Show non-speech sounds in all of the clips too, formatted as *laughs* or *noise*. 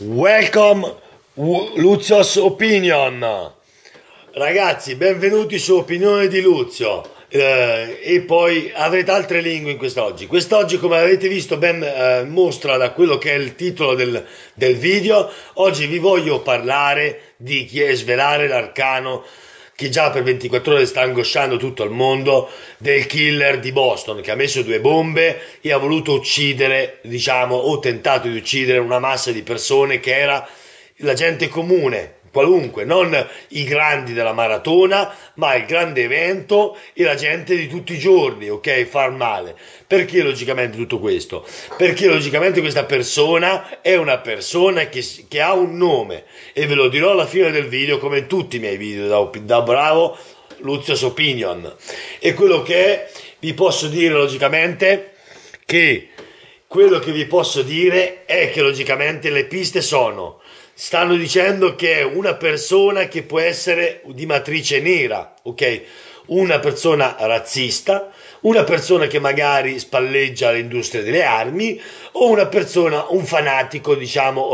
Welcome Luzio's Opinion. Ragazzi, benvenuti su Opinione di Luzio. Eh, e poi avrete altre lingue in quest'oggi. Quest'oggi, come avete visto, ben eh, mostra da quello che è il titolo del, del video. Oggi vi voglio parlare di chi è svelare l'arcano che già per 24 ore sta angosciando tutto il mondo, del killer di Boston che ha messo due bombe e ha voluto uccidere, diciamo, o tentato di uccidere una massa di persone che era la gente comune, qualunque, non i grandi della maratona, ma il grande evento e la gente di tutti i giorni, ok? Far male. Perché logicamente tutto questo? Perché logicamente questa persona è una persona che, che ha un nome e ve lo dirò alla fine del video come in tutti i miei video da, da bravo Luzios Opinion. E quello che è, vi posso dire logicamente che quello che vi posso dire è che logicamente le piste sono stanno dicendo che una persona che può essere di matrice nera, ok? Una persona razzista, una persona che magari spalleggia l'industria delle armi o una persona, un fanatico, diciamo,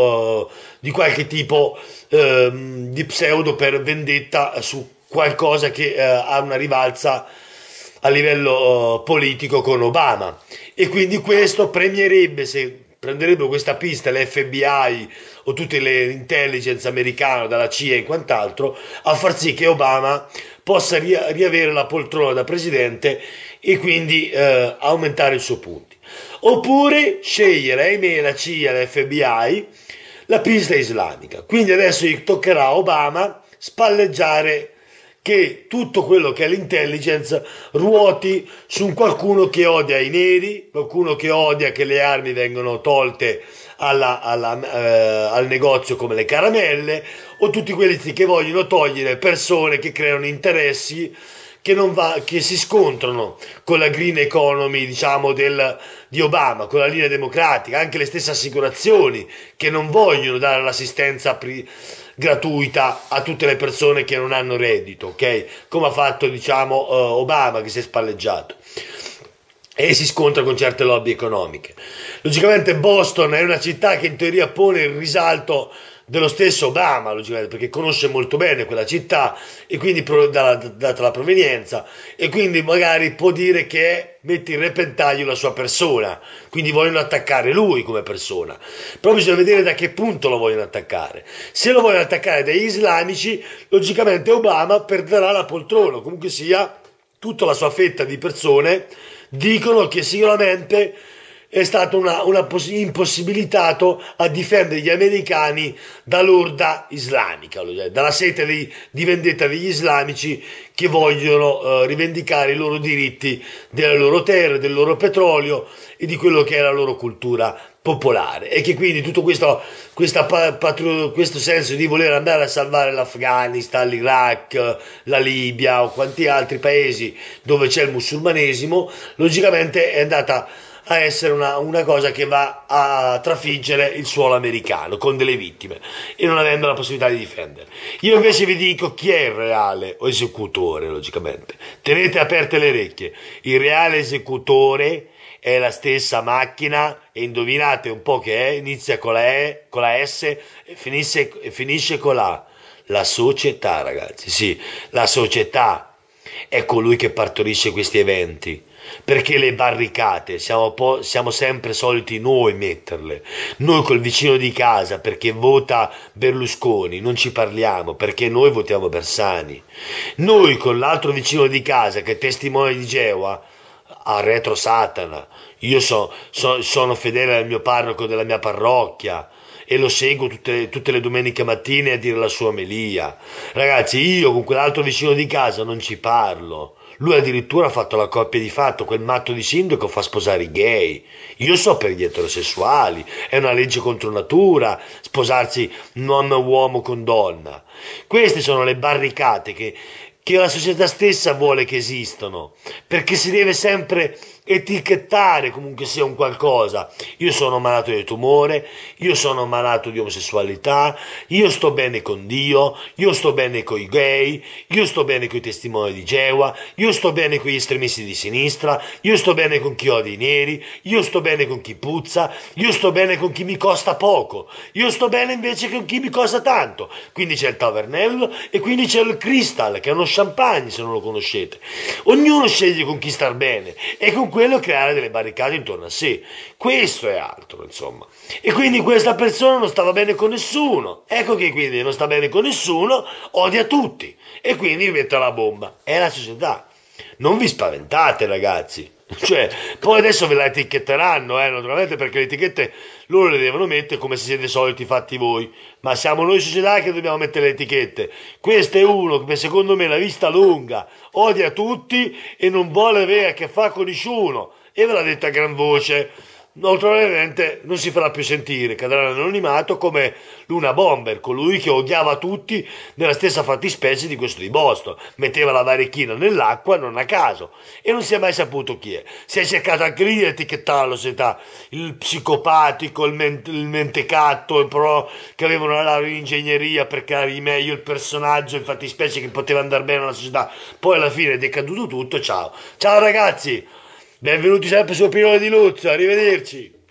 eh, di qualche tipo eh, di pseudo per vendetta su qualcosa che eh, ha una rivalsa a livello eh, politico con Obama. E quindi questo premierebbe, se prenderebbero questa pista l'FBI o tutte le intelligence americane, dalla CIA e quant'altro, a far sì che Obama possa ri- riavere la poltrona da presidente e quindi eh, aumentare il suo punti. Oppure scegliere, ahimè, la CIA, l'FBI, la pista islamica. Quindi adesso gli toccherà a Obama spalleggiare che tutto quello che è l'intelligence ruoti su qualcuno che odia i neri, qualcuno che odia che le armi vengano tolte alla, alla, eh, al negozio come le caramelle, o tutti quelli che vogliono togliere persone che creano interessi che, va, che, si scontrano con la green economy, diciamo, del, di Obama, con la linea democratica, anche le stesse assicurazioni che non vogliono dare l'assistenza privata gratuita a tutte le persone che non hanno reddito, ok? Come ha fatto diciamo uh, Obama che si è spalleggiato e si scontra con certe lobby economiche. Logicamente Boston è una città che in teoria pone il risalto dello stesso Obama, logicamente, perché conosce molto bene quella città e quindi data la provenienza e quindi magari può dire che mette in repentaglio la sua persona, quindi vogliono attaccare lui come persona. Però bisogna vedere da che punto lo vogliono attaccare. Se lo vogliono attaccare dagli islamici, logicamente Obama perderà la poltrona, comunque sia tutta la sua fetta di persone dicono che sicuramente è stato una, una impossibilitato a difendere gli americani dall'orda islamica, dalla sete di, di, vendetta degli islamici che vogliono eh, rivendicare i loro diritti delle loro terre, del loro petrolio e di quello che è la loro cultura popolare e che quindi tutto questo, questa, questo senso di voler andare a salvare l'Afghanistan, l'Iraq, la Libia o quanti altri paesi dove c'è il musulmanesimo, logicamente è andata a essere una, una, cosa che va a trafiggere il suolo americano con delle vittime e non avendo la possibilità di difendere. Io invece vi dico chi è il reale esecutore, logicamente. Tenete aperte le orecchie. Il reale esecutore è la stessa macchina e indovinate un po' che è, inizia con la E, con la S e finisce, e finisce con la La società, ragazzi, sì, la società è colui che partorisce questi eventi. Perché le barricate siamo, siamo, sempre soliti noi metterle. Noi col vicino di casa perché vota Berlusconi non ci parliamo perché noi votiamo Bersani. Noi con l'altro vicino di casa che è testimone di Geova a retro Satana. Io so, so, sono fedele al mio parroco della mia parrocchia e lo seguo tutte, tutte le domeniche mattine a dire la sua melia. Ragazzi, io con quell'altro vicino di casa non ci parlo. Lui addirittura ha fatto la coppia di fatto, quel matto di sindaco fa sposare i gay. Io so per gli eterosessuali, è una legge contro natura sposarsi non uomo con donna. Queste sono le barricate che, che la società stessa vuole che esistano, perché si deve sempre etichettare comunque sia un qualcosa. Io sono malato di tumore, io sono malato di omosessualità, io sto bene con Dio, io sto bene con i gay, io sto bene con i testimoni di Gewa, io sto bene con gli estremisti di sinistra, io sto bene con chi odia i neri, io sto bene con chi puzza, io sto bene con chi mi costa poco, io sto bene invece con chi mi costa tanto. Quindi c'è il tavernello e quindi c'è il crystal, che è uno champagne se non lo conoscete. Ognuno sceglie con chi star bene e con quello creare delle barricate intorno a sé. Questo è altro, insomma. E quindi questa persona non stava bene con nessuno. Ecco che quindi non sta bene con nessuno, odia tutti e quindi mette la bomba. È la società. Non vi spaventate, ragazzi. *laughs* Cioè, poi adesso ve la etichetteranno, eh, naturalmente, perché le etichette loro le devono mettere come se siete soliti fatti voi, ma siamo noi società che dobbiamo mettere le etichette. Questo è uno che secondo me la vista lunga, odia tutti e non vuole avere a che fare con nessuno, e ve l'ha detto a gran voce. Naturalmente non si farà più sentire, cadrà anonimato come Luna Bomber, colui che odiava tutti nella stessa fattispecie di questo di Boston. Metteva la varichina nell'acqua non a caso e non si è mai saputo chi è. Si è cercato anche lì di etichettarlo, se ta, il psicopatico, il, ment- il mentecatto, il pro che aveva una laurea in ingegneria per creare meglio il personaggio, in fattispecie che poteva andare bene alla società. Poi alla fine è decaduto tutto, ciao. Ciao ragazzi! Benvenuti sempre su Pilone di Luzza, arrivederci.